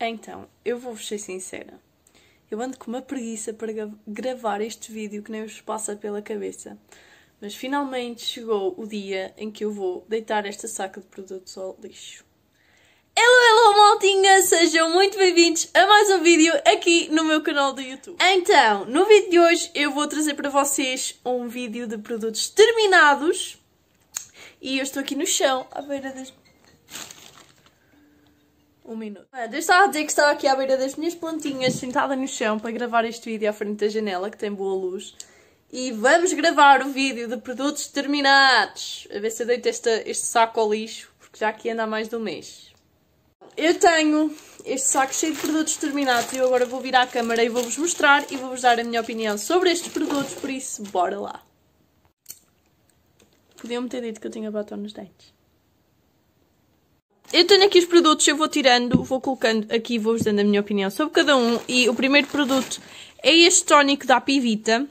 Então, eu vou-vos ser sincera. Eu ando com uma preguiça para gravar este vídeo que nem vos passa pela cabeça. Mas finalmente chegou o dia em que eu vou deitar esta saca de produtos ao lixo. Hello, hello, maltinha! Sejam muito bem-vindos a mais um vídeo aqui no meu canal do YouTube. Então, no vídeo de hoje eu vou trazer para vocês um vídeo de produtos terminados. E eu estou aqui no chão, à beira das um minuto. Mano, eu dizer que estava aqui à beira das minhas plantinhas, sentada no chão, para gravar este vídeo à frente da janela, que tem boa luz. E vamos gravar o vídeo de produtos terminados. A ver se eu deito este, este saco ao lixo, porque já aqui anda há mais de um mês. Eu tenho este saco cheio de produtos terminados e eu agora vou virar a câmera e vou-vos mostrar e vou-vos dar a minha opinião sobre estes produtos, por isso, bora lá. Podiam-me ter dito que eu tinha batom nos dentes eu tenho aqui os produtos, eu vou tirando, vou colocando aqui e vou-vos dando a minha opinião sobre cada um. E o primeiro produto é este tónico da Pivita,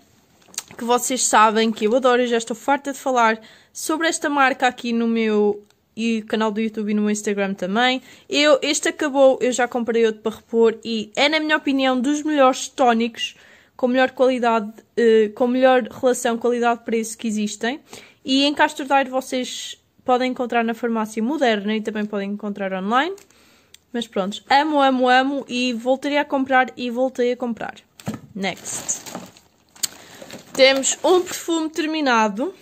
que vocês sabem que eu adoro, eu já estou farta de falar sobre esta marca aqui no meu e canal do YouTube e no meu Instagram também. Eu, este acabou, eu já comprei outro para repor e é, na minha opinião, dos melhores tónicos com melhor qualidade, eh, com melhor relação qualidade-preço que existem. E em Castro Daire vocês podem encontrar na farmácia moderna e também podem encontrar online. Mas pronto, amo, amo, amo e voltaria a comprar e voltei a comprar. Next. Temos um perfume terminado.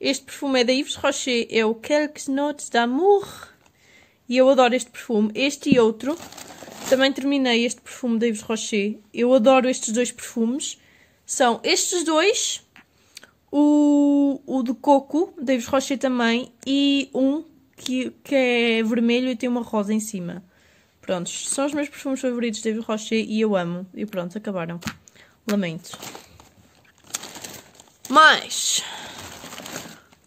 Este perfume é da Yves Rocher, é o Quelques Notes d'Amour. E eu adoro este perfume. Este e outro. Também terminei este perfume da Yves Rocher. Eu adoro estes dois perfumes. São estes dois o, o de coco, Davis Rocher também, e um que, que é vermelho e tem uma rosa em cima. Prontos, são os meus perfumes favoritos de David Rocher e eu amo. E pronto, acabaram. Lamento. Mais.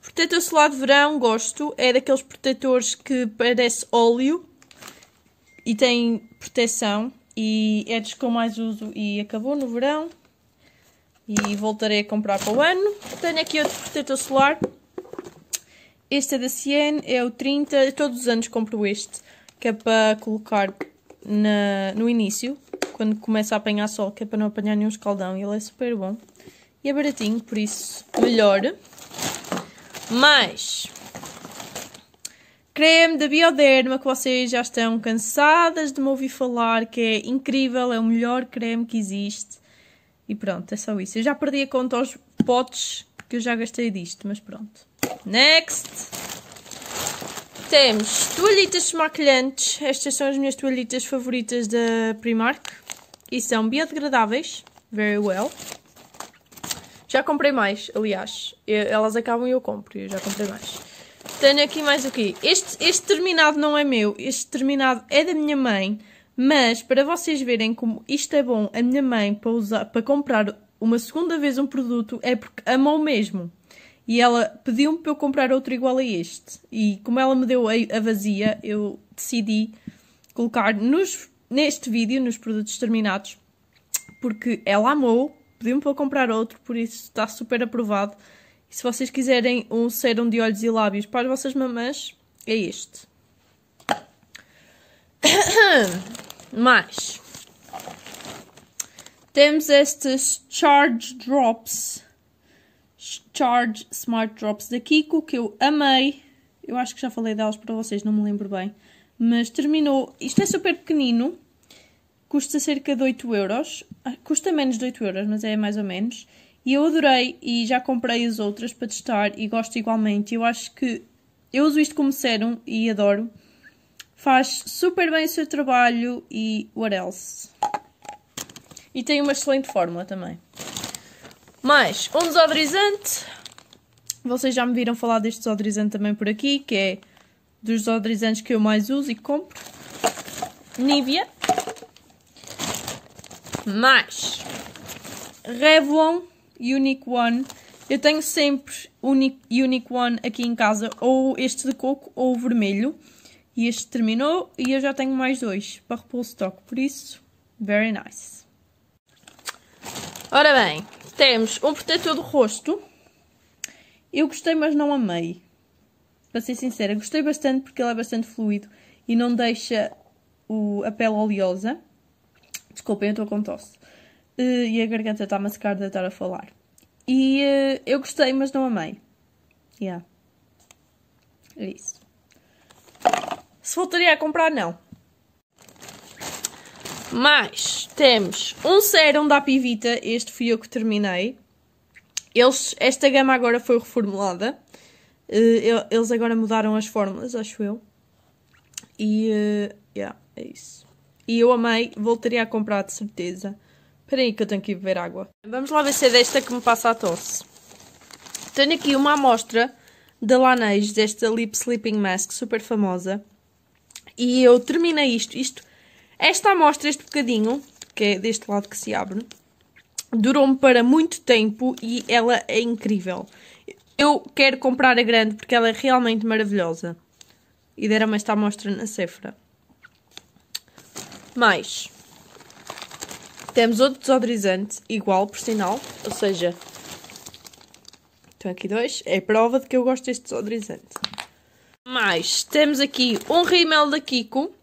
Protetor solar de verão, gosto. É daqueles protetores que parece óleo e tem proteção. E é dos que eu mais uso e acabou no verão e voltarei a comprar para o ano. Tenho aqui outro protetor solar. Este é da Cian, é o 30. Todos os anos compro este, que é para colocar na, no início, quando começa a apanhar sol, que é para não apanhar nenhum escaldão. E ele é super bom. E é baratinho, por isso melhor. Mas, creme da Bioderma que vocês já estão cansadas de me ouvir falar, que é incrível, é o melhor creme que existe. E pronto, é só isso. Eu já perdi a conta aos potes que eu já gastei disto, mas pronto. Next! Temos toalhitas maquilhantes. Estas são as minhas toalhitas favoritas da Primark. E são biodegradáveis. Very well. Já comprei mais, aliás. Eu, elas acabam e eu compro. Eu já comprei mais. Tenho aqui mais o quê? Este, este terminado não é meu. Este terminado é da minha mãe. Mas para vocês verem como isto é bom, a minha mãe para, usar, para comprar uma segunda vez um produto é porque amou mesmo. E ela pediu-me para eu comprar outro igual a este. E como ela me deu a, a vazia, eu decidi colocar nos, neste vídeo, nos produtos terminados, porque ela amou, pediu-me para eu comprar outro, por isso está super aprovado. E se vocês quiserem um serum de olhos e lábios para as vossas mamãs, é este. Mas temos estes Charge Drops, Charge Smart Drops da Kiko, que eu amei. Eu acho que já falei delas para vocês, não me lembro bem. Mas terminou. Isto é super pequenino, custa cerca de 8 euros. Ah, custa menos de 8 euros, mas é mais ou menos. E eu adorei e já comprei as outras para testar e gosto igualmente. Eu acho que eu uso isto como serum e adoro faz super bem o seu trabalho e what else? E tem uma excelente fórmula também. Mais, um desodorizante. Vocês já me viram falar deste desodorizante também por aqui, que é dos desodorizantes que eu mais uso e compro. Nivea. Mais, Revlon Unique One. Eu tenho sempre Unique, Unique One aqui em casa, ou este de coco ou vermelho. E este terminou e eu já tenho mais dois para repor o stock, por isso, very nice. Ora bem, temos um protetor de rosto. Eu gostei, mas não amei. Para ser sincera, gostei bastante porque ele é bastante fluido e não deixa o, a pele oleosa. Desculpem, eu estou com tosse. Uh, e a garganta está a secar de estar a falar. E uh, eu gostei, mas não amei. Yeah. É isso se voltaria a comprar, não. Mas temos um sérum da Pivita, este fui eu que terminei. Eles, esta gama agora foi reformulada. Eh, eles agora mudaram as fórmulas, acho eu. E eh, yeah, é isso. E eu amei, voltaria a comprar de certeza. Espera aí que eu tenho que ir beber água. Vamos lá ver se é desta que me passa a tosse. Tenho aqui uma amostra da de Laneige, desta Lip Sleeping Mask super famosa. E eu terminei isto. isto esta amostra, este bocadinho, que é deste lado que se abre, durou-me para muito tempo e ela é incrível. Eu quero comprar a grande porque ela é realmente maravilhosa. E deram-me esta amostra na Sephora. Mais. Temos outro desodorizante, igual, por sinal. Ou seja, estão aqui dois. É prova de que eu gosto deste desodorizante mais, temos aqui um rímel da Kiko,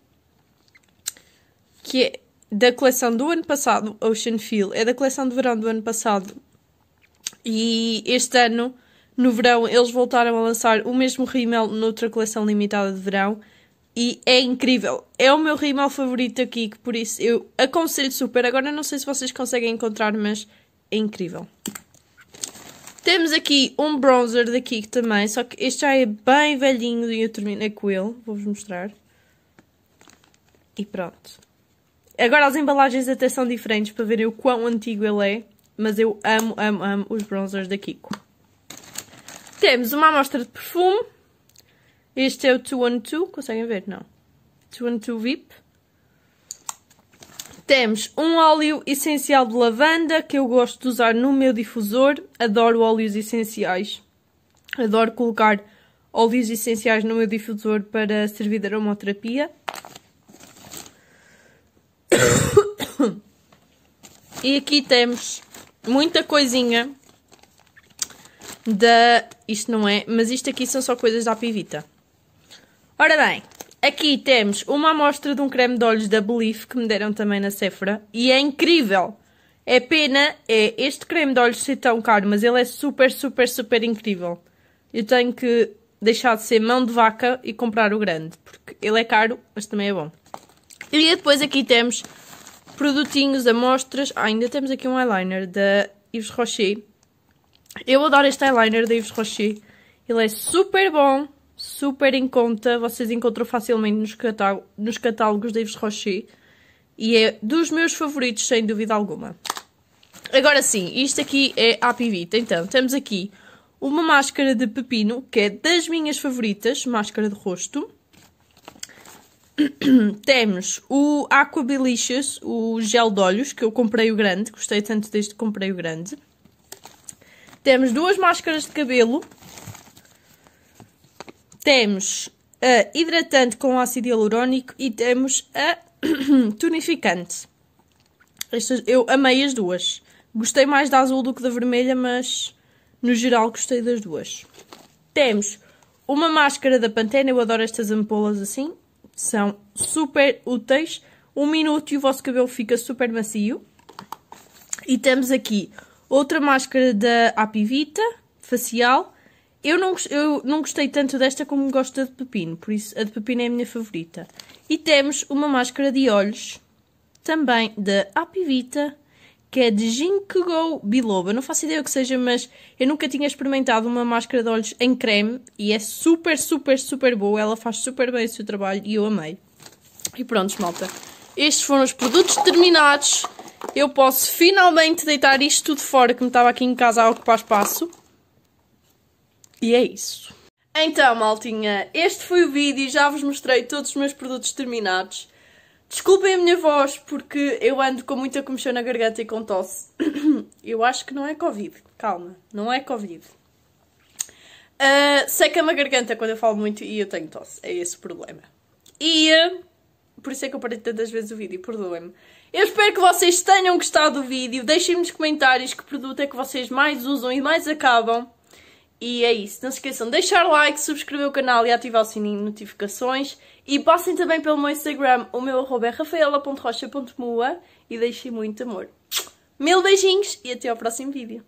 que é da coleção do ano passado, Ocean Feel, é da coleção de verão do ano passado. E este ano, no verão, eles voltaram a lançar o mesmo rímel noutra coleção limitada de verão. E é incrível. É o meu rímel favorito aqui, por isso eu aconselho super. Agora não sei se vocês conseguem encontrar, mas é incrível. Temos aqui um bronzer da Kik também, só que este já é bem velhinho e eu terminei com ele. Vou-vos mostrar. E pronto. Agora as embalagens até são diferentes para verem o quão antigo ele é. Mas eu amo, amo, amo os bronzers da Kiko. Temos uma amostra de perfume. Este é o 212. Conseguem ver? Não. 212 VIP. Temos um óleo essencial de lavanda que eu gosto de usar no meu difusor. Adoro óleos essenciais. Adoro colocar óleos essenciais no meu difusor para servir de aromoterapia. E aqui temos muita coisinha da... Isto não é, mas isto aqui são só coisas da Pivita. Ora bem, Aqui temos uma amostra de um creme de olhos da Belief que me deram também na Sephora e é incrível. É pena é este creme de olhos ser tão caro, mas ele é super, super, super incrível. Eu tenho que deixar de ser mão de vaca e comprar o grande, porque ele é caro, mas também é bom. E depois aqui temos produtinhos, amostras. Ah, ainda temos aqui um eyeliner da Yves Rocher. Eu adoro este eyeliner da Yves Rocher. Ele é super bom super em conta, vocês encontram facilmente nos, nos catálogos da Yves Rocher e é dos meus favoritos, sem dúvida alguma. Agora sim, isto aqui é a pivita. Então, temos aqui uma máscara de pepino, que é das minhas favoritas, máscara de rosto. temos o Aqua Belicious, o gel de olhos, que eu comprei o grande, gostei tanto deste comprei o grande. Temos duas máscaras de cabelo, temos a hidratante com ácido hialurónico e temos a tonificante. Estas, eu amei as duas. Gostei mais da azul do que da vermelha, mas no geral gostei das duas. Temos uma máscara da Pantene, eu adoro estas ampolas assim, são super úteis. Um minuto e o vosso cabelo fica super macio. E temos aqui outra máscara da Apivita, facial, eu não, eu não gostei tanto desta como gosto da de pepino, por isso a de pepino é a minha favorita. E temos uma máscara de olhos, também da Apivita, que é de Ginkgo Biloba. Não faço ideia o que seja, mas eu nunca tinha experimentado uma máscara de olhos em creme e é super, super, super boa. Ela faz super bem o seu trabalho e eu amei. E pronto, malta. Estes foram os produtos terminados. Eu posso finalmente deitar isto tudo fora que me estava aqui em casa a ocupar espaço. E é isso. Então, maltinha, este foi o vídeo e já vos mostrei todos os meus produtos terminados. Desculpem a minha voz, porque eu ando com muita comichão na garganta e com tosse. Eu acho que não é Covid, calma, não é Covid. Uh, Seca-me a garganta quando eu falo muito e eu tenho tosse, é esse o problema. E uh, por isso é que eu parei tantas vezes o vídeo, perdoem-me. Eu espero que vocês tenham gostado do vídeo, deixem-me nos comentários que produto é que vocês mais usam e mais acabam. E é isso. Não se esqueçam de deixar o like, subscrever o canal e ativar o sininho de notificações. E passem também pelo meu Instagram, o meu arroba é rafaela.rocha.mua e deixem muito amor. Mil beijinhos e até ao próximo vídeo.